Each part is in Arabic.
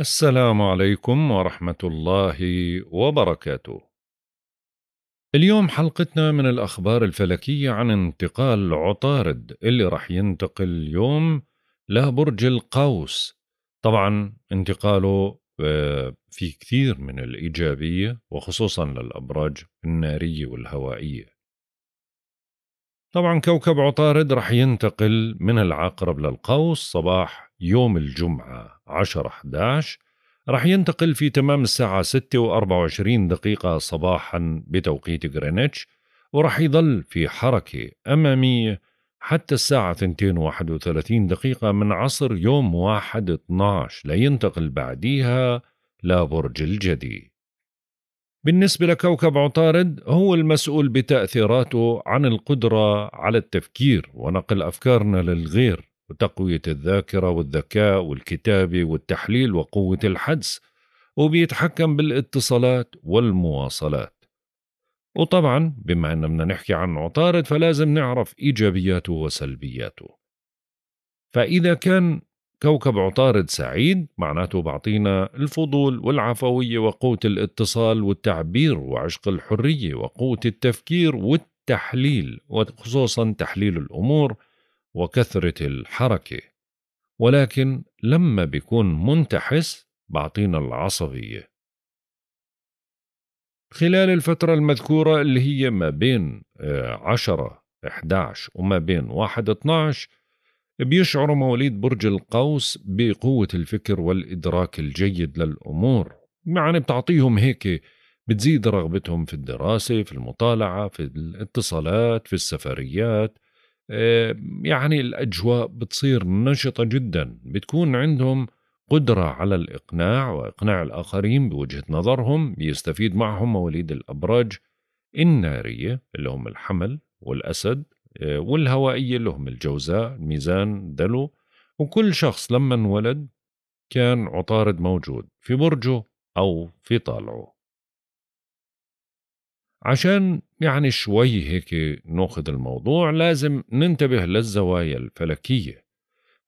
السلام عليكم ورحمة الله وبركاته. اليوم حلقتنا من الأخبار الفلكية عن انتقال عطارد اللي راح ينتقل اليوم لبرج القوس. طبعا انتقاله آه، في كثير من الإيجابية وخصوصا للأبراج النارية والهوائية. طبعا كوكب عطارد راح ينتقل من العقرب للقوس صباح يوم الجمعة 10 11 رح ينتقل في تمام الساعة 6 و24 دقيقة صباحا بتوقيت غرينتش ورح يظل في حركة أمامية حتى الساعة 2 31 دقيقة من عصر يوم 1 12 لينتقل بعديها لبرج الجدي بالنسبة لكوكب عطارد هو المسؤول بتأثيراته عن القدرة على التفكير ونقل أفكارنا للغير وتقوية الذاكرة والذكاء والكتابة والتحليل وقوة الحدس وبيتحكم بالاتصالات والمواصلات وطبعا بما أننا بدنا نحكي عن عطارد فلازم نعرف إيجابياته وسلبياته فإذا كان كوكب عطارد سعيد معناته بعطينا الفضول والعفوية وقوة الاتصال والتعبير وعشق الحرية وقوة التفكير والتحليل وخصوصا تحليل الأمور وكثرة الحركة ولكن لما بيكون منتحس بعطينا العصبية خلال الفترة المذكورة اللي هي ما بين 10 آه، 11 وما بين 1 12 بيشعر مواليد برج القوس بقوة الفكر والإدراك الجيد للأمور يعني بتعطيهم هيك بتزيد رغبتهم في الدراسة في المطالعة في الاتصالات في السفريات آه، يعني الاجواء بتصير نشطه جدا بتكون عندهم قدرة على الإقناع وإقناع الآخرين بوجهة نظرهم بيستفيد معهم مواليد الأبراج النارية اللي هم الحمل والأسد آه، والهوائية اللي هم الجوزاء الميزان دلو وكل شخص لما انولد كان عطارد موجود في برجه أو في طالعه عشان يعني شوي هيك ناخذ الموضوع لازم ننتبه للزوايا الفلكية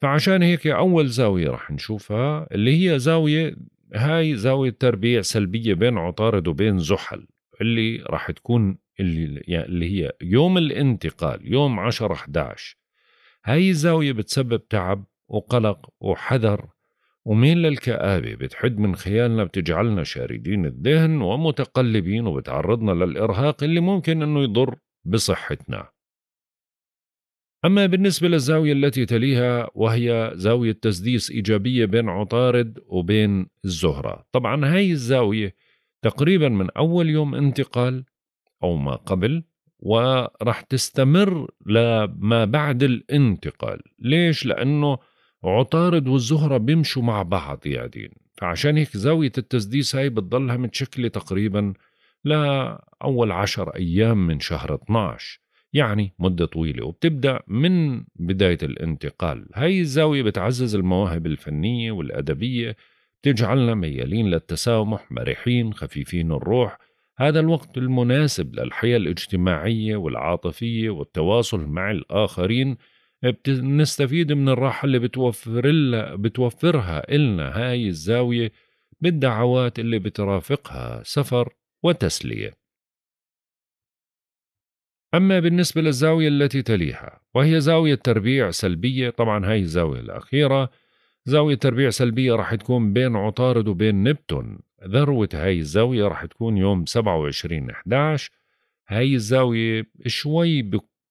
فعشان هيك أول زاوية رح نشوفها اللي هي زاوية هاي زاوية تربيع سلبية بين عطارد وبين زحل اللي رح تكون اللي, يعني اللي هي يوم الانتقال يوم 10 11 هاي الزاوية بتسبب تعب وقلق وحذر ومين للكآبة بتحد من خيالنا بتجعلنا شاردين الذهن ومتقلبين وبتعرضنا للإرهاق اللي ممكن أنه يضر بصحتنا أما بالنسبة للزاوية التي تليها وهي زاوية تسديس إيجابية بين عطارد وبين الزهرة طبعا هاي الزاوية تقريبا من أول يوم انتقال أو ما قبل ورح تستمر لما بعد الانتقال ليش؟ لأنه عطارد والزهرة بيمشوا مع بعض قاعدين فعشان هيك زاوية التسديس هاي بتضلها متشكلة تقريبا لأول عشر أيام من شهر 12 يعني مدة طويلة وبتبدأ من بداية الانتقال هاي الزاوية بتعزز المواهب الفنية والأدبية بتجعلنا ميالين للتسامح مرحين خفيفين الروح هذا الوقت المناسب للحياة الاجتماعية والعاطفية والتواصل مع الآخرين بنستفيد من الراحة اللي بتوفر بتوفرها إلنا هاي الزاوية بالدعوات اللي بترافقها سفر وتسلية أما بالنسبة للزاوية التي تليها وهي زاوية تربيع سلبية طبعا هاي الزاوية الأخيرة زاوية تربيع سلبية راح تكون بين عطارد وبين نبتون ذروة هاي الزاوية راح تكون يوم 27 11 هاي الزاوية شوي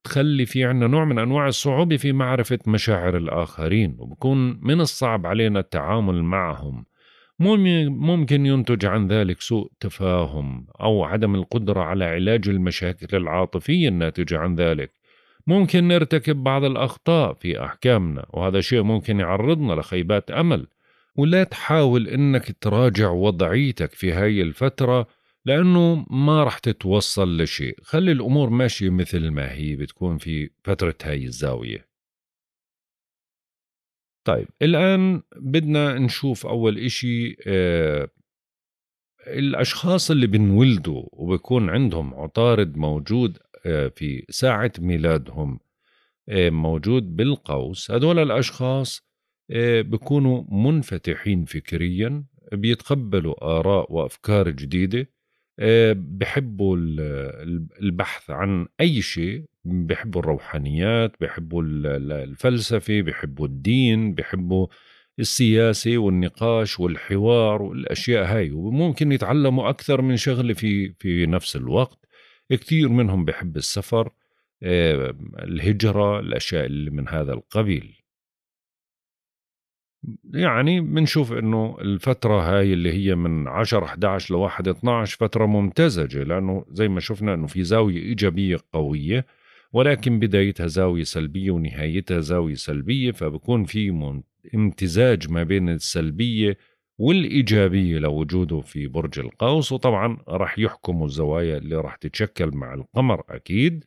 بتخلي في عنا نوع من أنواع الصعوبة في معرفة مشاعر الآخرين وبكون من الصعب علينا التعامل معهم ممكن ينتج عن ذلك سوء تفاهم أو عدم القدرة على علاج المشاكل العاطفية الناتجة عن ذلك ممكن نرتكب بعض الأخطاء في أحكامنا وهذا شيء ممكن يعرضنا لخيبات أمل ولا تحاول إنك تراجع وضعيتك في هاي الفترة لأنه ما رح تتوصل لشيء خلي الأمور ماشية مثل ما هي بتكون في فترة هاي الزاوية طيب الآن بدنا نشوف أول إشي آه الأشخاص اللي بنولدوا وبكون عندهم عطارد موجود آه في ساعة ميلادهم آه موجود بالقوس هدول الأشخاص آه بكونوا منفتحين فكريا بيتقبلوا آراء وأفكار جديدة آه، بحبوا البحث عن اي شيء بحبوا الروحانيات بحبوا الفلسفه بحبوا الدين بحبوا السياسه والنقاش والحوار والاشياء هاي وممكن يتعلموا اكثر من شغله في في نفس الوقت كثير منهم بحب السفر آه، الهجره الاشياء اللي من هذا القبيل يعني بنشوف انه الفترة هاي اللي هي من 10 11 ل 1 12 فترة ممتزجة لانه زي ما شفنا انه في زاوية ايجابية قوية ولكن بدايتها زاوية سلبية ونهايتها زاوية سلبية فبكون في امتزاج ما بين السلبية والإيجابية لوجوده في برج القوس وطبعا راح يحكموا الزوايا اللي راح تتشكل مع القمر أكيد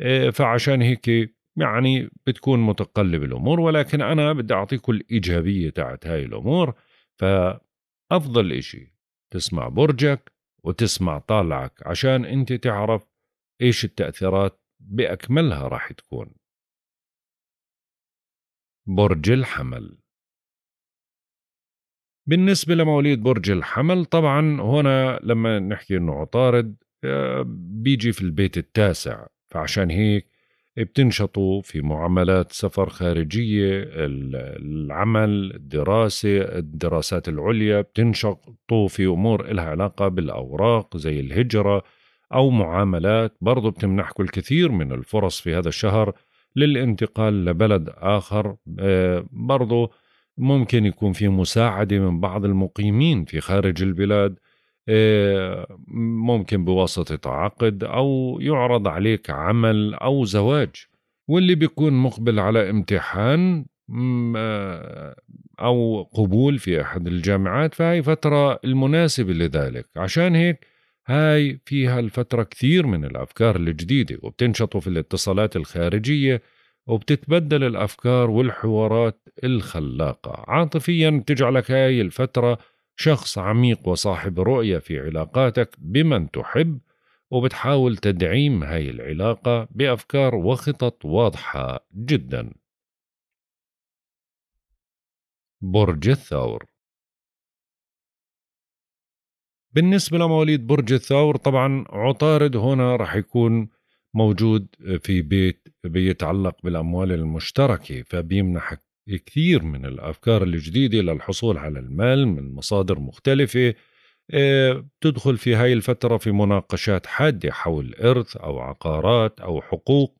آه، فعشان هيك يعني بتكون متقلب الامور ولكن انا بدي اعطيكم الايجابيه تاعت هاي الامور فافضل إشي تسمع برجك وتسمع طالعك عشان انت تعرف ايش التاثيرات باكملها راح تكون برج الحمل بالنسبة لمواليد برج الحمل طبعا هنا لما نحكي انه عطارد آه، بيجي في البيت التاسع فعشان هيك بتنشطوا في معاملات سفر خارجية العمل الدراسة الدراسات العليا بتنشطوا في أمور إلها علاقة بالأوراق زي الهجرة أو معاملات برضو بتمنحكم الكثير من الفرص في هذا الشهر للانتقال لبلد آخر آه، برضو ممكن يكون في مساعدة من بعض المقيمين في خارج البلاد آه، ممكن بواسطة عقد أو يعرض عليك عمل أو زواج واللي بيكون مقبل على امتحان آه، أو قبول في أحد الجامعات فهي فترة المناسبة لذلك عشان هيك هاي فيها الفترة كثير من الأفكار الجديدة وبتنشطوا في الاتصالات الخارجية وبتتبدل الأفكار والحوارات الخلاقة عاطفيا بتجعلك هاي الفترة شخص عميق وصاحب رؤية في علاقاتك بمن تحب وبتحاول تدعيم هاي العلاقة بأفكار وخطط واضحة جدا برج الثور بالنسبة لمواليد برج الثور طبعا عطارد هنا رح يكون موجود في بيت بيتعلق بالأموال المشتركة فبيمنحك كثير من الافكار الجديده للحصول على المال من مصادر مختلفه آه، بتدخل في هاي الفتره في مناقشات حاده حول ارث او عقارات او حقوق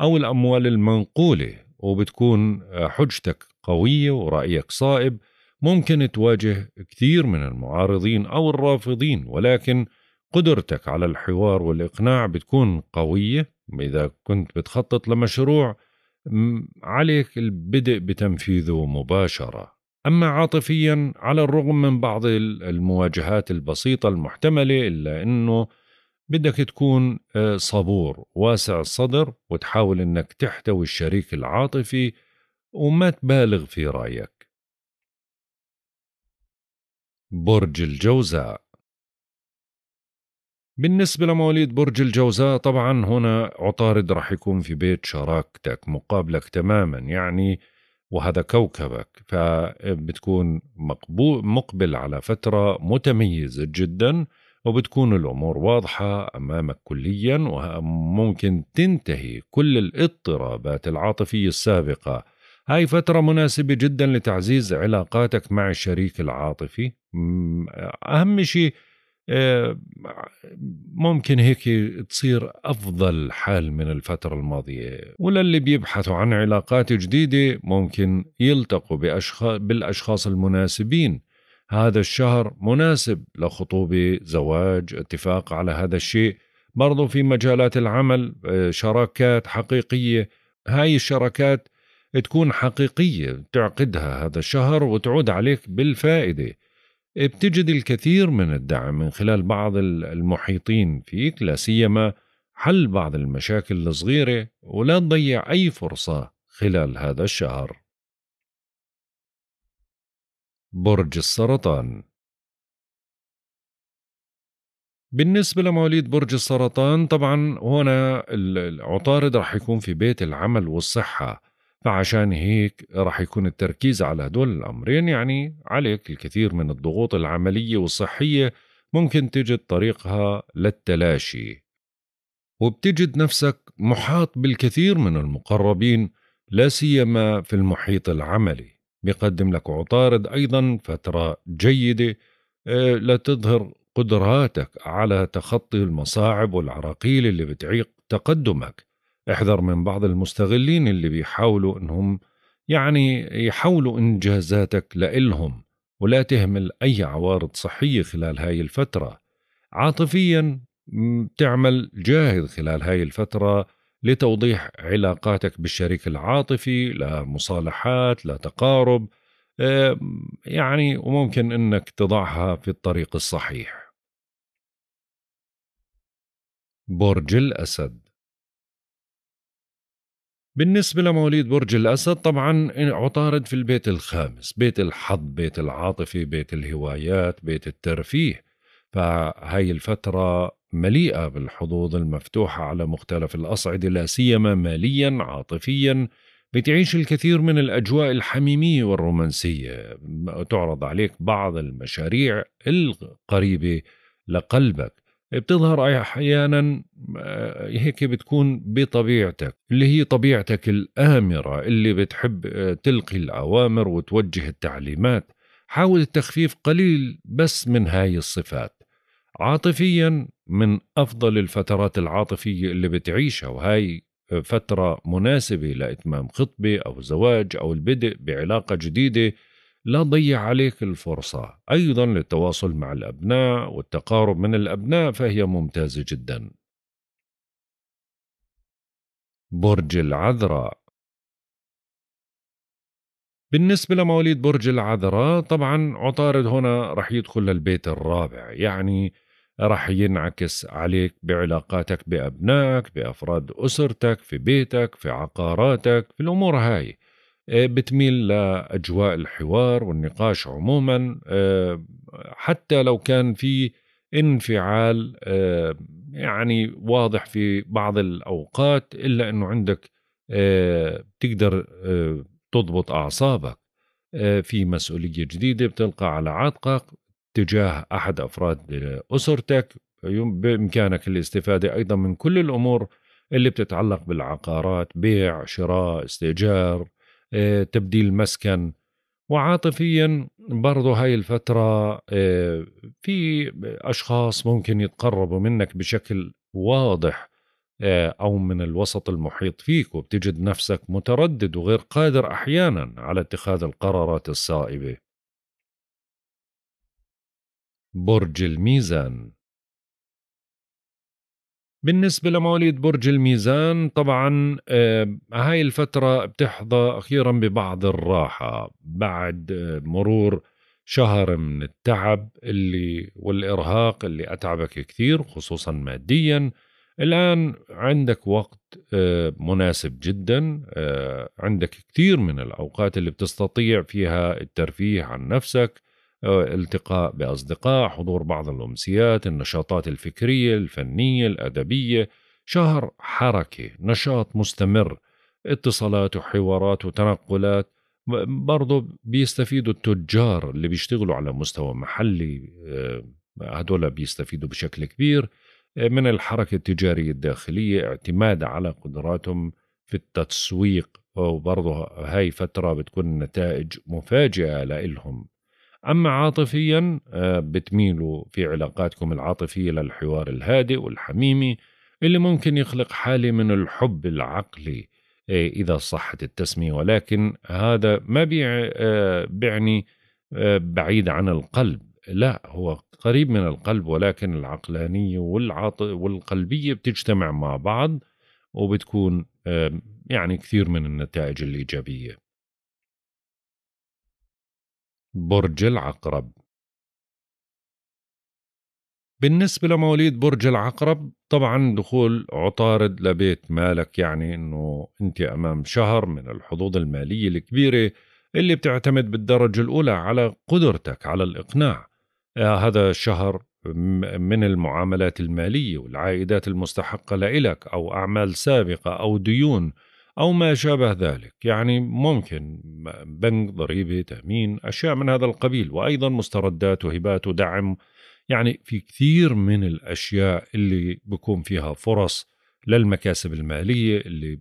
او الاموال المنقوله وبتكون آه، حجتك قويه ورايك صائب ممكن تواجه كثير من المعارضين او الرافضين ولكن قدرتك على الحوار والاقناع بتكون قويه اذا كنت بتخطط لمشروع عليك البدء بتنفيذه مباشره اما عاطفيا على الرغم من بعض المواجهات البسيطه المحتمله الا انه بدك تكون آه، صبور واسع الصدر وتحاول انك تحتوي الشريك العاطفي وما تبالغ في رايك برج الجوزاء بالنسبة لمواليد برج الجوزاء طبعا هنا عطارد راح يكون في بيت شراكتك مقابلك تماما يعني وهذا كوكبك فبتكون مقبول مقبل على فترة متميزة جدا وبتكون الأمور واضحة أمامك كليا وممكن تنتهي كل الاضطرابات العاطفية السابقة هاي فترة مناسبة جدا لتعزيز علاقاتك مع الشريك العاطفي أهم شيء آه، ممكن هيك تصير افضل حال من الفتره الماضيه وللي بيبحثوا عن علاقات جديده ممكن يلتقوا بأشخاص بالاشخاص المناسبين هذا الشهر مناسب لخطوبه زواج اتفاق على هذا الشيء برضو في مجالات العمل آه، شراكات حقيقيه هاي الشراكات تكون حقيقيه تعقدها هذا الشهر وتعود عليك بالفائده بتجد الكثير من الدعم من خلال بعض المحيطين فيك لا سيما حل بعض المشاكل الصغيرة ولا تضيع أي فرصة خلال هذا الشهر. برج السرطان بالنسبة لمواليد برج السرطان طبعا هنا العطارد رح يكون في بيت العمل والصحة فعشان هيك رح يكون التركيز على هدول الأمرين يعني عليك الكثير من الضغوط العملية والصحية ممكن تجد طريقها للتلاشي وبتجد نفسك محاط بالكثير من المقربين لا سيما في المحيط العملي بيقدم لك عطارد أيضا فترة جيدة آه، لتظهر قدراتك على تخطي المصاعب والعراقيل اللي بتعيق تقدمك احذر من بعض المستغلين اللي بيحاولوا انهم يعني يحولوا انجازاتك لإلهم ولا تهمل اي عوارض صحيه خلال هاي الفتره عاطفيا تعمل جاهد خلال هاي الفتره لتوضيح علاقاتك بالشريك العاطفي لمصالحات لتقارب آه، يعني وممكن انك تضعها في الطريق الصحيح برج الاسد بالنسبة لمواليد برج الأسد طبعا عطارد في البيت الخامس بيت الحظ بيت العاطفة بيت الهوايات بيت الترفيه فهي الفترة مليئة بالحظوظ المفتوحة على مختلف الأصعدة لا سيما ماليا عاطفيا بتعيش الكثير من الأجواء الحميمية والرومانسية تعرض عليك بعض المشاريع القريبة لقلبك بتظهر احيانا آه، هيك بتكون بطبيعتك اللي هي طبيعتك الامره اللي بتحب آه، تلقي الاوامر وتوجه التعليمات حاول التخفيف قليل بس من هاي الصفات عاطفيا من افضل الفترات العاطفيه اللي بتعيشها وهاي فتره مناسبه لاتمام خطبه او زواج او البدء بعلاقه جديده لا ضيع عليك الفرصة أيضا للتواصل مع الأبناء والتقارب من الأبناء فهي ممتازة جدا برج العذراء بالنسبة لمواليد برج العذراء طبعا عطارد هنا رح يدخل للبيت الرابع يعني رح ينعكس عليك بعلاقاتك بأبنائك بأفراد أسرتك في بيتك في عقاراتك في الأمور هاي آه، بتميل لاجواء الحوار والنقاش عموما آه، حتى لو كان في انفعال آه، يعني واضح في بعض الاوقات الا انه عندك بتقدر تضبط اعصابك في مسؤوليه جديده بتلقى على عاتقك تجاه احد افراد اسرتك بامكانك الاستفاده ايضا من كل الامور اللي بتتعلق بالعقارات بيع شراء استئجار آه، تبديل مسكن وعاطفيا برضو هاي الفترة آه، في أشخاص ممكن يتقربوا منك بشكل واضح آه، أو من الوسط المحيط فيك وبتجد نفسك متردد وغير قادر أحيانا على اتخاذ القرارات الصائبة برج الميزان بالنسبة لمواليد برج الميزان طبعا آه، هاي الفترة بتحظى أخيرا ببعض الراحة بعد آه، مرور شهر من التعب اللي والإرهاق اللي أتعبك كثير خصوصا ماديا الآن عندك وقت آه، مناسب جدا عندك كثير من الأوقات اللي بتستطيع فيها الترفيه عن نفسك التقاء باصدقاء حضور بعض الامسيات النشاطات الفكريه الفنيه الادبيه شهر حركه نشاط مستمر اتصالات وحوارات وتنقلات برضه بيستفيدوا التجار اللي بيشتغلوا على مستوى محلي آه، هدول بيستفيدوا بشكل كبير آه، من الحركة التجارية الداخلية اعتماد على قدراتهم في التسويق وبرضه هاي فترة بتكون نتائج مفاجئة لإلهم أما عاطفيا آه، بتميلوا في علاقاتكم العاطفية للحوار الهادئ والحميمي اللي ممكن يخلق حالة من الحب العقلي آه، إذا صحت التسمية ولكن هذا ما آه، بيعني بعيد عن القلب لا هو قريب من القلب ولكن العقلانية والعاط والقلبية بتجتمع مع بعض وبتكون يعني كثير من النتائج الإيجابية برج العقرب بالنسبة لمواليد برج العقرب طبعا دخول عطارد لبيت مالك يعني انه انت امام شهر من الحظوظ المالية الكبيرة اللي بتعتمد بالدرجة الأولى على قدرتك على الإقناع آه، هذا الشهر من المعاملات المالية والعائدات المستحقة لإلك أو أعمال سابقة أو ديون أو ما شابه ذلك يعني ممكن بنك ضريبة تأمين أشياء من هذا القبيل وأيضا مستردات وهبات ودعم يعني في كثير من الأشياء اللي بكون فيها فرص للمكاسب المالية اللي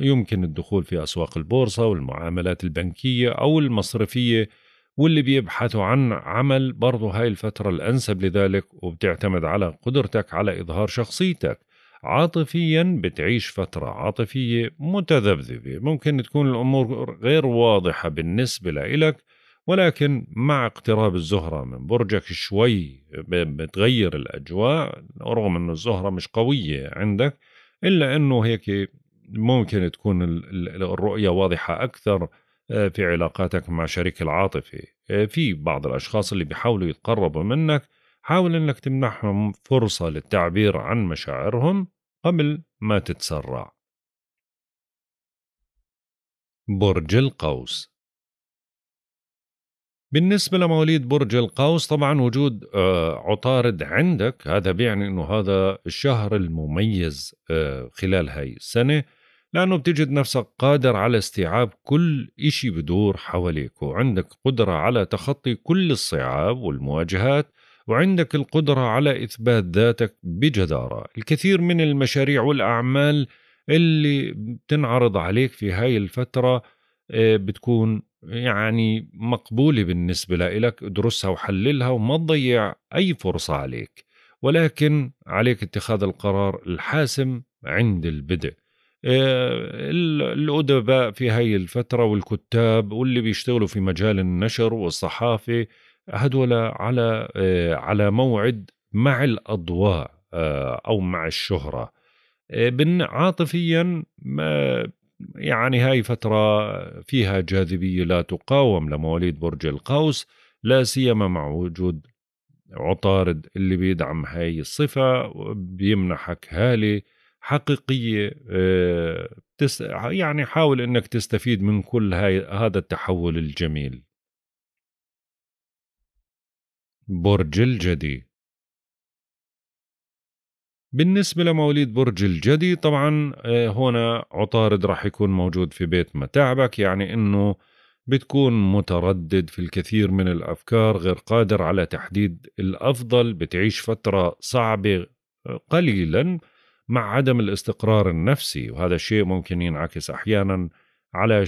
يمكن الدخول في أسواق البورصة والمعاملات البنكية أو المصرفية واللي بيبحثوا عن عمل برضو هاي الفترة الأنسب لذلك وبتعتمد على قدرتك على إظهار شخصيتك عاطفيا بتعيش فترة عاطفية متذبذبة ممكن تكون الأمور غير واضحة بالنسبة لإلك ولكن مع اقتراب الزهرة من برجك شوي بتغير الأجواء رغم أنه الزهرة مش قوية عندك إلا أنه هيك ممكن تكون الرؤية واضحة أكثر آه، في علاقاتك مع شريك العاطفي آه، في بعض الأشخاص اللي بيحاولوا يتقربوا منك حاول أنك تمنحهم فرصة للتعبير عن مشاعرهم قبل ما تتسرع برج القوس بالنسبة لمواليد برج القوس طبعا وجود آه، عطارد عندك هذا بيعني انه هذا الشهر المميز آه، خلال هاي السنة لأنه بتجد نفسك قادر على استيعاب كل إشي بدور حواليك وعندك قدرة على تخطي كل الصعاب والمواجهات وعندك القدرة على إثبات ذاتك بجدارة الكثير من المشاريع والأعمال اللي بتنعرض عليك في هاي الفترة آه، بتكون يعني مقبولة بالنسبة لك ادرسها وحللها وما تضيع أي فرصة عليك ولكن عليك اتخاذ القرار الحاسم عند البدء آه، الأدباء في هاي الفترة والكتاب واللي بيشتغلوا في مجال النشر والصحافة هدول على آه، على موعد مع الاضواء آه، او مع الشهره آه، بن عاطفيا ما يعني هاي فتره فيها جاذبيه لا تقاوم لمواليد برج القوس لا سيما مع وجود عطارد اللي بيدعم هاي الصفه بيمنحك هاله حقيقيه يعني حاول انك تستفيد من كل هاي هذا التحول الجميل برج الجدي بالنسبة لمواليد برج الجدي طبعا آه، هنا عطارد راح يكون موجود في بيت متاعبك يعني انه بتكون متردد في الكثير من الافكار غير قادر على تحديد الافضل بتعيش فترة صعبة قليلا مع عدم الاستقرار النفسي وهذا الشيء ممكن ينعكس احيانا على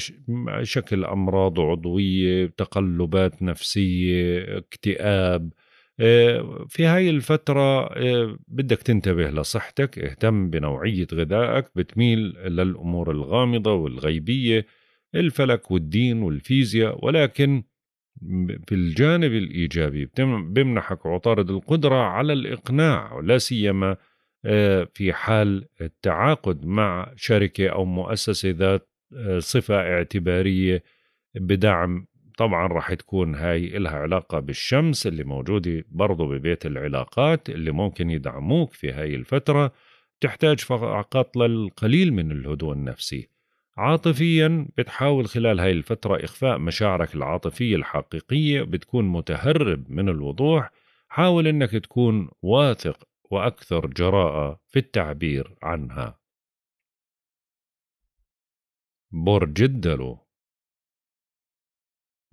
شكل امراض عضويه تقلبات نفسيه اكتئاب آه، في هاي الفترة آه، بدك تنتبه لصحتك اهتم بنوعية غذائك بتميل للأمور الغامضة والغيبية الفلك والدين والفيزياء ولكن في الجانب الإيجابي بمنحك عطارد القدرة على الإقناع لا سيما آه، في حال التعاقد مع شركة أو مؤسسة ذات آه، صفة اعتبارية بدعم طبعا راح تكون هاي إلها علاقة بالشمس اللي موجودة برضو ببيت العلاقات اللي ممكن يدعموك في هاي الفترة تحتاج فقط للقليل من الهدوء النفسي عاطفيا بتحاول خلال هاي الفترة إخفاء مشاعرك العاطفية الحقيقية بتكون متهرب من الوضوح حاول أنك تكون واثق وأكثر جراءة في التعبير عنها برج الدلو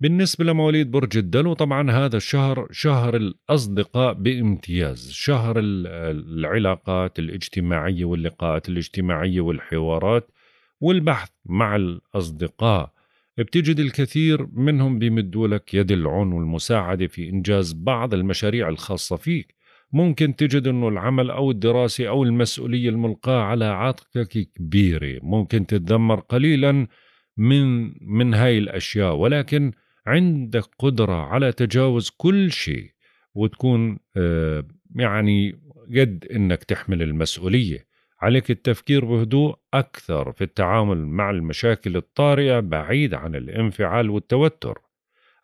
بالنسبة لمواليد برج الدلو طبعا هذا الشهر شهر الأصدقاء بامتياز شهر العلاقات الاجتماعية واللقاءات الاجتماعية والحوارات والبحث مع الأصدقاء بتجد الكثير منهم بيمدوا لك يد العون والمساعدة في إنجاز بعض المشاريع الخاصة فيك ممكن تجد انه العمل او الدراسه او المسؤوليه الملقاه على عاتقك كبيره ممكن تتذمر قليلا من من هاي الاشياء ولكن عندك قدره على تجاوز كل شيء وتكون آه، يعني قد انك تحمل المسؤوليه عليك التفكير بهدوء اكثر في التعامل مع المشاكل الطارئه بعيد عن الانفعال والتوتر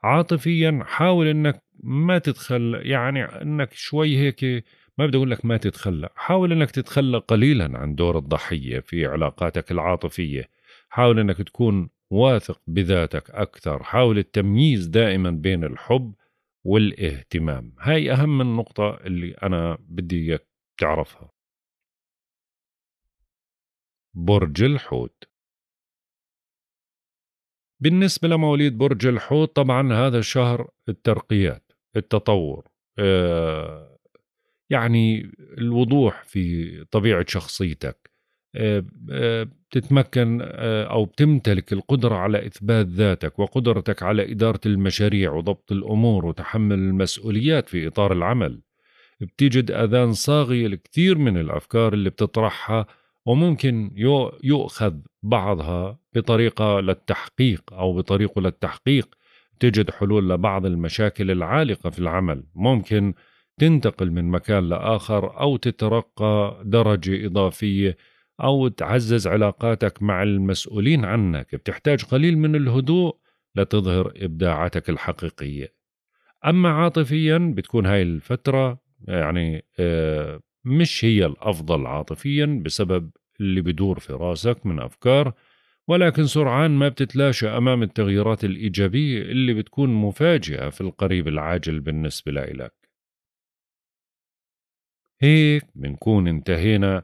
عاطفيا حاول انك ما تتخلى يعني انك شوي هيك ما بدي اقول لك ما تتخلى حاول انك تتخلى قليلا عن دور الضحيه في علاقاتك العاطفيه حاول انك تكون واثق بذاتك اكثر حاول التمييز دائما بين الحب والاهتمام هاي اهم النقطه اللي انا بدي اياك تعرفها برج الحوت بالنسبة لمواليد برج الحوت طبعا هذا شهر الترقيات التطور آه، يعني الوضوح في طبيعه شخصيتك بتتمكن آه، آه، او بتمتلك القدره على اثبات ذاتك وقدرتك على اداره المشاريع وضبط الامور وتحمل المسؤوليات في اطار العمل بتجد اذان صاغيه لكثير من الافكار اللي بتطرحها وممكن يؤخذ بعضها بطريقه للتحقيق او بطريقه للتحقيق تجد حلول لبعض المشاكل العالقة في العمل ممكن تنتقل من مكان لآخر أو تترقى درجة إضافية أو تعزز علاقاتك مع المسؤولين عنك بتحتاج قليل من الهدوء لتظهر إبداعاتك الحقيقية أما عاطفيا بتكون هاي الفترة يعني آه، مش هي الأفضل عاطفيا بسبب اللي بدور في راسك من أفكار ولكن سرعان ما بتتلاشى أمام التغييرات الإيجابية اللي بتكون مفاجئة في القريب العاجل بالنسبة لإلك هيك بنكون انتهينا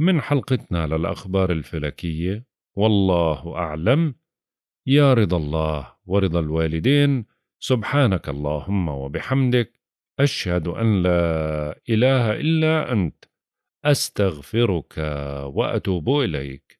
من حلقتنا للأخبار الفلكية والله أعلم يا رضا الله ورضا الوالدين سبحانك اللهم وبحمدك أشهد أن لا إله إلا أنت أستغفرك وأتوب إليك